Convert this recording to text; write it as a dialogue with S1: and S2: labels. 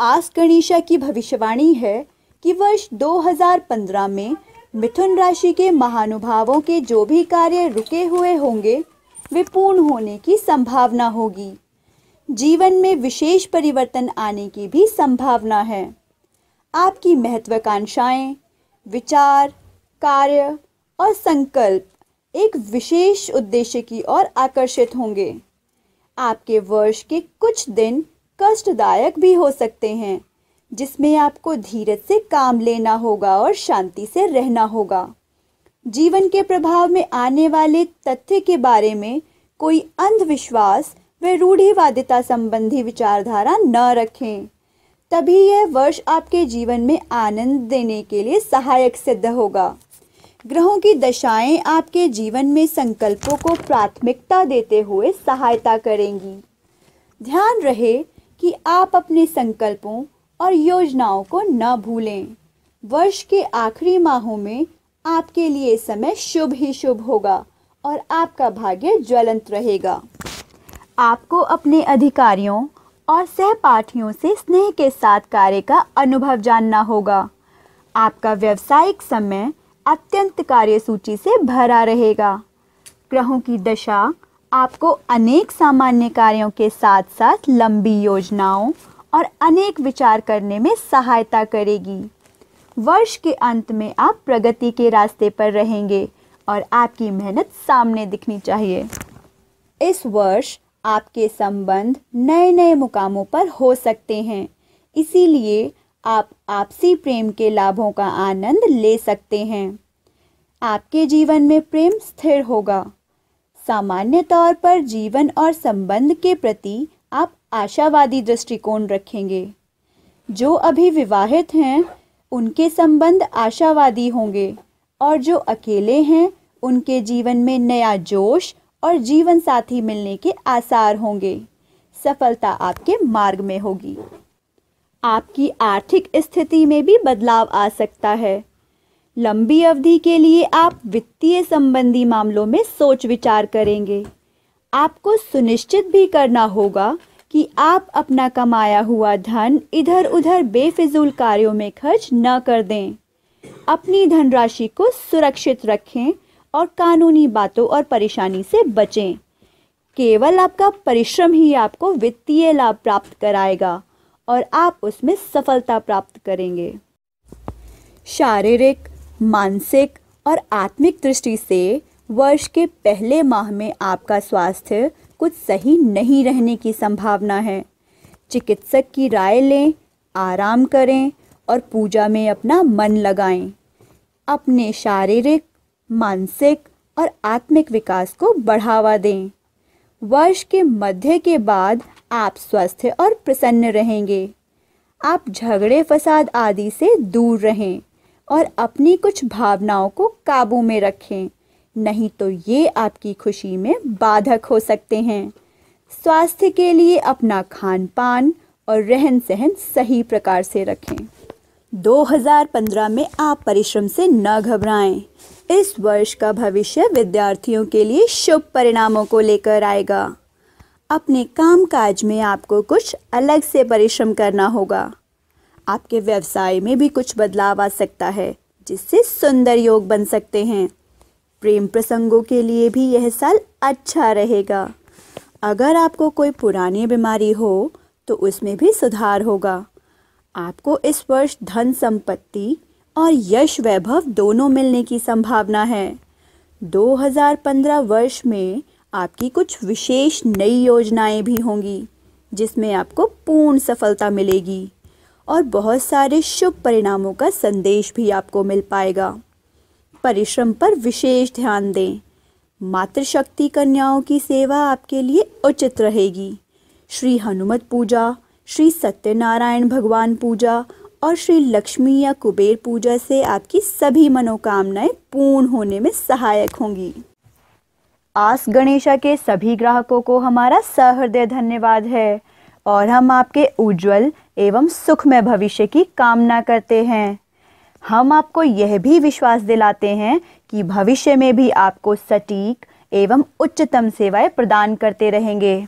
S1: आस गणेशा की भविष्यवाणी है कि वर्ष 2015 में मिथुन राशि के महानुभावों के जो भी कार्य रुके हुए होंगे वे पूर्ण होने की संभावना होगी जीवन में विशेष परिवर्तन आने की भी संभावना है आपकी महत्वाकांक्षाएं, विचार कार्य और संकल्प एक विशेष उद्देश्य की ओर आकर्षित होंगे आपके वर्ष के कुछ दिन कष्टदायक भी हो सकते हैं जिसमें आपको धीरज से काम लेना होगा और शांति से रहना होगा जीवन के प्रभाव में आने वाले तथ्य के बारे में कोई अंधविश्वास व रूढ़िवादिता संबंधी विचारधारा न रखें तभी यह वर्ष आपके जीवन में आनंद देने के लिए सहायक सिद्ध होगा ग्रहों की दशाएं आपके जीवन में संकल्पों को प्राथमिकता देते हुए सहायता करेंगी ध्यान रहे कि आप अपने संकल्पों और योजनाओं को न भूलें वर्ष के आखिरी माहों में आपके लिए समय शुभ ही शुभ होगा और आपका भाग्य ज्वलंत रहेगा आपको अपने अधिकारियों और सहपाठियों से स्नेह के साथ कार्य का अनुभव जानना होगा आपका व्यवसायिक समय अत्यंत कार्य सूची से भरा रहेगा ग्रहों की दशा आपको अनेक सामान्य कार्यों के साथ साथ लंबी योजनाओं और अनेक विचार करने में सहायता करेगी वर्ष के अंत में आप प्रगति के रास्ते पर रहेंगे और आपकी मेहनत सामने दिखनी चाहिए इस वर्ष आपके संबंध नए नए मुकामों पर हो सकते हैं इसीलिए आप आपसी प्रेम के लाभों का आनंद ले सकते हैं आपके जीवन में प्रेम स्थिर होगा सामान्य तौर पर जीवन और संबंध के प्रति आप आशावादी दृष्टिकोण रखेंगे जो अभी विवाहित हैं उनके संबंध आशावादी होंगे और जो अकेले हैं उनके जीवन में नया जोश और जीवन साथी मिलने के आसार होंगे सफलता आपके मार्ग में होगी आपकी आर्थिक स्थिति में भी बदलाव आ सकता है लंबी अवधि के लिए आप वित्तीय संबंधी मामलों में सोच विचार करेंगे आपको सुनिश्चित भी करना होगा कि आप अपना कमाया हुआ धन इधर उधर बेफिजूल कार्यों में खर्च न कर दें अपनी धनराशि को सुरक्षित रखें और कानूनी बातों और परेशानी से बचें केवल आपका परिश्रम ही आपको वित्तीय लाभ प्राप्त कराएगा और आप उसमें सफलता प्राप्त करेंगे शारीरिक मानसिक और आत्मिक दृष्टि से वर्ष के पहले माह में आपका स्वास्थ्य कुछ सही नहीं रहने की संभावना है चिकित्सक की राय लें आराम करें और पूजा में अपना मन लगाएं। अपने शारीरिक मानसिक और आत्मिक विकास को बढ़ावा दें वर्ष के मध्य के बाद आप स्वस्थ और प्रसन्न रहेंगे आप झगड़े फसाद आदि से दूर रहें और अपनी कुछ भावनाओं को काबू में रखें नहीं तो ये आपकी खुशी में बाधक हो सकते हैं स्वास्थ्य के लिए अपना खान पान और रहन सहन सही प्रकार से रखें 2015 में आप परिश्रम से न घबराएं इस वर्ष का भविष्य विद्यार्थियों के लिए शुभ परिणामों को लेकर आएगा अपने काम काज में आपको कुछ अलग से परिश्रम करना होगा आपके व्यवसाय में भी कुछ बदलाव आ सकता है जिससे सुंदर योग बन सकते हैं प्रेम प्रसंगों के लिए भी यह साल अच्छा रहेगा अगर आपको कोई पुरानी बीमारी हो तो उसमें भी सुधार होगा आपको इस वर्ष धन संपत्ति और यश वैभव दोनों मिलने की संभावना है 2015 वर्ष में आपकी कुछ विशेष नई योजनाएं भी होंगी जिसमें आपको पूर्ण सफलता मिलेगी और बहुत सारे शुभ परिणामों का संदेश भी आपको मिल पाएगा परिश्रम पर विशेष ध्यान दें मातृशक्ति कन्याओं की सेवा आपके लिए उचित रहेगी श्री हनुमत पूजा श्री सत्यनारायण भगवान पूजा और श्री लक्ष्मी या कुबेर पूजा से आपकी सभी मनोकामनाएं पूर्ण होने में सहायक होंगी आस गणेशा के सभी ग्राहकों को हमारा सहृदय धन्यवाद है और हम आपके उज्जवल एवं सुखमय भविष्य की कामना करते हैं हम आपको यह भी विश्वास दिलाते हैं कि भविष्य में भी आपको सटीक एवं उच्चतम सेवाएं प्रदान करते रहेंगे